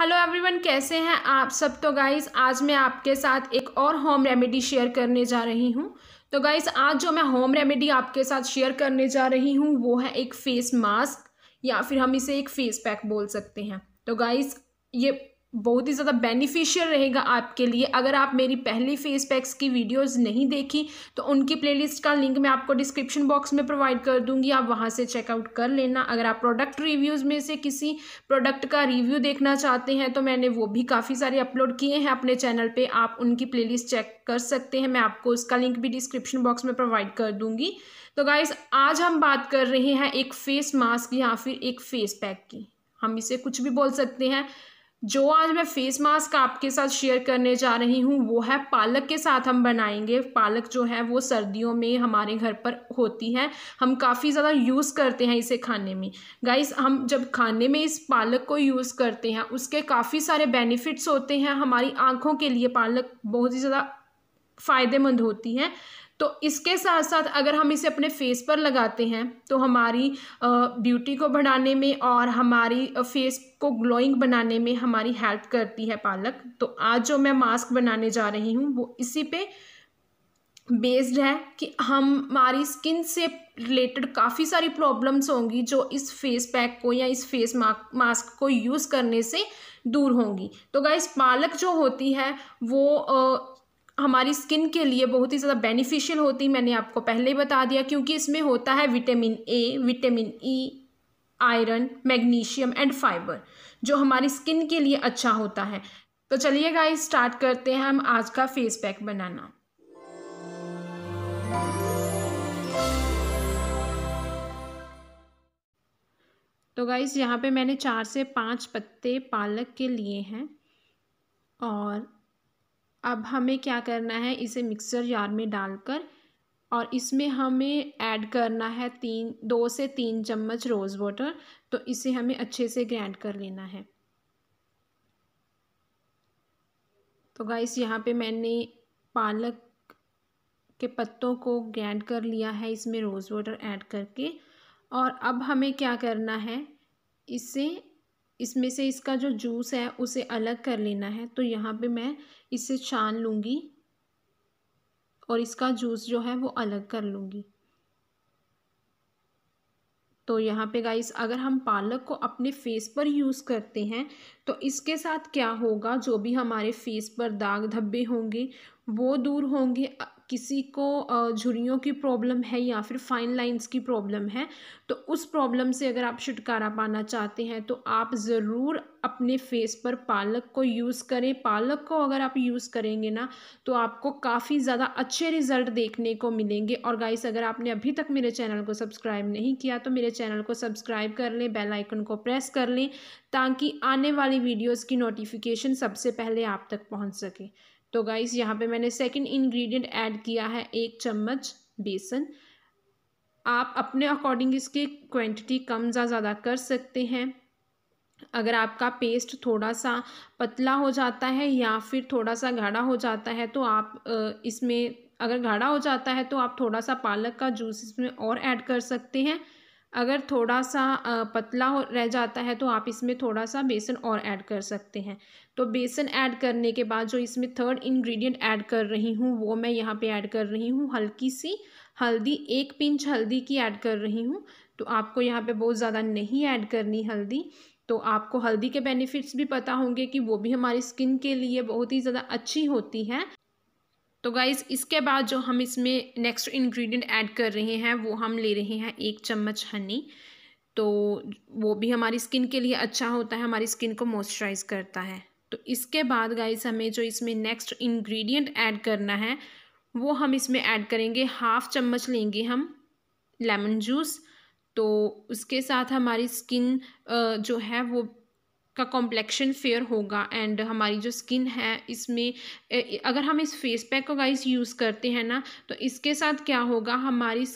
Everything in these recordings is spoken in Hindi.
हेलो एवरीवन कैसे हैं आप सब तो गाइस आज मैं आपके साथ एक और होम रेमेडी शेयर करने जा रही हूं तो गाइस आज जो मैं होम रेमेडी आपके साथ शेयर करने जा रही हूं वो है एक फेस मास्क या फिर हम इसे एक फेस पैक बोल सकते हैं तो गाइस ये बहुत ही ज़्यादा बेनिफिशियल रहेगा आपके लिए अगर आप मेरी पहली फेस पैक्स की वीडियोस नहीं देखी तो उनकी प्लेलिस्ट का लिंक मैं आपको डिस्क्रिप्शन बॉक्स में प्रोवाइड कर दूंगी आप वहां से चेकआउट कर लेना अगर आप प्रोडक्ट रिव्यूज़ में से किसी प्रोडक्ट का रिव्यू देखना चाहते हैं तो मैंने वो भी काफ़ी सारे अपलोड किए हैं अपने चैनल पर आप उनकी प्ले चेक कर सकते हैं मैं आपको उसका लिंक भी डिस्क्रिप्शन बॉक्स में प्रोवाइड कर दूँगी तो गाइज़ आज हम बात कर रहे हैं एक फेस मास्क या फिर एक फेस पैक की हम इसे कुछ भी बोल सकते हैं जो आज मैं फेस मास्क आपके साथ शेयर करने जा रही हूँ वो है पालक के साथ हम बनाएंगे पालक जो है वो सर्दियों में हमारे घर पर होती है हम काफ़ी ज़्यादा यूज़ करते हैं इसे खाने में गाइस हम जब खाने में इस पालक को यूज़ करते हैं उसके काफ़ी सारे बेनिफिट्स होते हैं हमारी आँखों के लिए पालक बहुत ही ज़्यादा फ़ायदेमंद होती है तो इसके साथ साथ अगर हम इसे अपने फेस पर लगाते हैं तो हमारी ब्यूटी को बढ़ाने में और हमारी फेस को ग्लोइंग बनाने में हमारी हेल्प करती है पालक तो आज जो मैं मास्क बनाने जा रही हूँ वो इसी पे बेस्ड है कि हम हमारी स्किन से रिलेटेड काफ़ी सारी प्रॉब्लम्स होंगी जो इस फेस पैक को या इस फेस मास्क को यूज़ करने से दूर होंगी तो गाइस पालक जो होती है वो हमारी स्किन के लिए बहुत ही ज़्यादा बेनिफिशियल होती मैंने आपको पहले ही बता दिया क्योंकि इसमें होता है vitamin A vitamin E iron magnesium and fibre जो हमारी स्किन के लिए अच्छा होता है तो चलिए गाइस स्टार्ट करते हैं हम आज का फेस पैक बनाना तो गाइस यहाँ पे मैंने चार से पाँच पत्ते पालक के लिए हैं और अब हमें क्या करना है इसे मिक्सर जार में डालकर और इसमें हमें ऐड करना है तीन दो से तीन चम्मच रोज़ वाटर तो इसे हमें अच्छे से ग्राइंड कर लेना है तो गाइस यहाँ पे मैंने पालक के पत्तों को ग्राइंड कर लिया है इसमें रोज़ वाटर ऐड करके और अब हमें क्या करना है इसे इसमें से इसका जो जूस है उसे अलग कर लेना है तो यहाँ पे मैं इसे छान लूँगी और इसका जूस जो है वो अलग कर लूँगी तो यहाँ पे गाइस अगर हम पालक को अपने फेस पर यूज़ करते हैं तो इसके साथ क्या होगा जो भी हमारे फेस पर दाग धब्बे होंगे वो दूर होंगे किसी को झुरियों की प्रॉब्लम है या फिर फाइन लाइंस की प्रॉब्लम है तो उस प्रॉब्लम से अगर आप छुटकारा पाना चाहते हैं तो आप ज़रूर अपने फेस पर पालक को यूज़ करें पालक को अगर आप यूज़ करेंगे ना तो आपको काफ़ी ज़्यादा अच्छे रिजल्ट देखने को मिलेंगे और गाइस अगर आपने अभी तक मेरे चैनल को सब्सक्राइब नहीं किया तो मेरे चैनल को सब्सक्राइब कर लें बेल आइकन को प्रेस कर लें ताकि आने वाली वीडियोज़ की नोटिफिकेशन सबसे पहले आप तक पहुँच सके तो गाइस यहाँ पे मैंने सेकंड इंग्रेडिएंट ऐड किया है एक चम्मच बेसन आप अपने अकॉर्डिंग इसकी क्वांटिटी कम ज़्यादा कर सकते हैं अगर आपका पेस्ट थोड़ा सा पतला हो जाता है या फिर थोड़ा सा गाढ़ा हो जाता है तो आप इसमें अगर गाढ़ा हो जाता है तो आप थोड़ा सा पालक का जूस इसमें और ऐड कर सकते हैं अगर थोड़ा सा पतला हो रह जाता है तो आप इसमें थोड़ा सा बेसन और ऐड कर सकते हैं तो बेसन ऐड करने के बाद जो इसमें थर्ड इंग्रेडिएंट ऐड कर रही हूँ वो मैं यहाँ पे ऐड कर रही हूँ हल्की सी हल्दी एक पिंच हल्दी की ऐड कर रही हूँ तो आपको यहाँ पे बहुत ज़्यादा नहीं ऐड करनी हल्दी तो आपको हल्दी के बेनिफिट्स भी पता होंगे कि वो भी हमारी स्किन के लिए बहुत ही ज़्यादा अच्छी होती है तो गाइज़ इसके बाद जो हम इसमें नेक्स्ट इन्ग्रीडियंट ऐड कर रहे हैं वो हम ले रहे हैं एक चम्मच हनी तो वो भी हमारी स्किन के लिए अच्छा होता है हमारी स्किन को मॉइस्चराइज करता है तो इसके बाद गाइज हमें जो इसमें नेक्स्ट इन्ग्रीडियंट ऐड करना है वो हम इसमें ऐड करेंगे हाफ चम्मच लेंगे हम लेमन जूस तो उसके साथ हमारी स्किन जो है वो का कॉम्प्लेक्शन फेयर होगा एंड हमारी जो स्किन है इसमें अगर हम इस फेस पैक को गाइस यूज़ करते हैं ना तो इसके साथ क्या होगा हमारी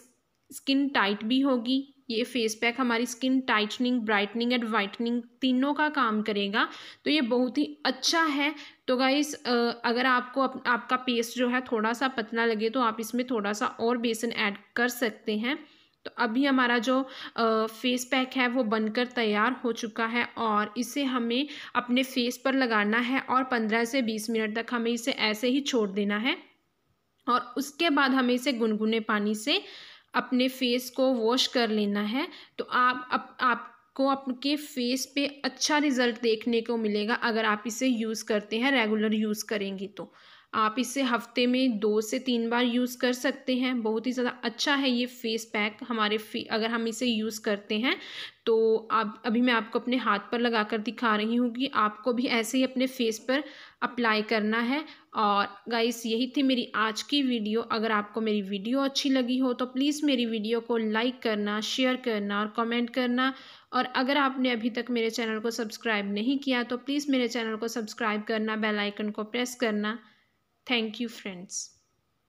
स्किन टाइट भी होगी ये फेस पैक हमारी skin tightening brightening and whitening तीनों का काम करेगा तो ये बहुत ही अच्छा है तो गाइस अगर आपको अप, आपका पेस्ट जो है थोड़ा सा पतला लगे तो आप इसमें थोड़ा सा और बेसन ऐड कर सकते हैं तो अभी हमारा जो फेस पैक है वो बनकर तैयार हो चुका है और इसे हमें अपने फेस पर लगाना है और पंद्रह से बीस मिनट तक हमें इसे ऐसे ही छोड़ देना है और उसके बाद हमें इसे गुनगुने पानी से अपने फेस को वॉश कर लेना है तो आप अप, आप को आपके फेस पे अच्छा रिज़ल्ट देखने को मिलेगा अगर आप इसे यूज़ करते हैं रेगुलर यूज़ करेंगे तो आप इसे हफ्ते में दो से तीन बार यूज़ कर सकते हैं बहुत ही ज़्यादा अच्छा है ये फेस पैक हमारे फे अगर हम इसे यूज़ करते हैं तो आप अभी मैं आपको अपने हाथ पर लगा कर दिखा रही हूँ कि आपको भी ऐसे ही अपने फेस पर अप्लाई करना है और गाइस यही थी मेरी आज की वीडियो अगर आपको मेरी वीडियो अच्छी लगी हो तो प्लीज़ मेरी वीडियो को लाइक करना शेयर करना और कमेंट करना और अगर आपने अभी तक मेरे चैनल को सब्सक्राइब नहीं किया तो प्लीज़ मेरे चैनल को सब्सक्राइब करना बेलाइकन को प्रेस करना Thank you, friends.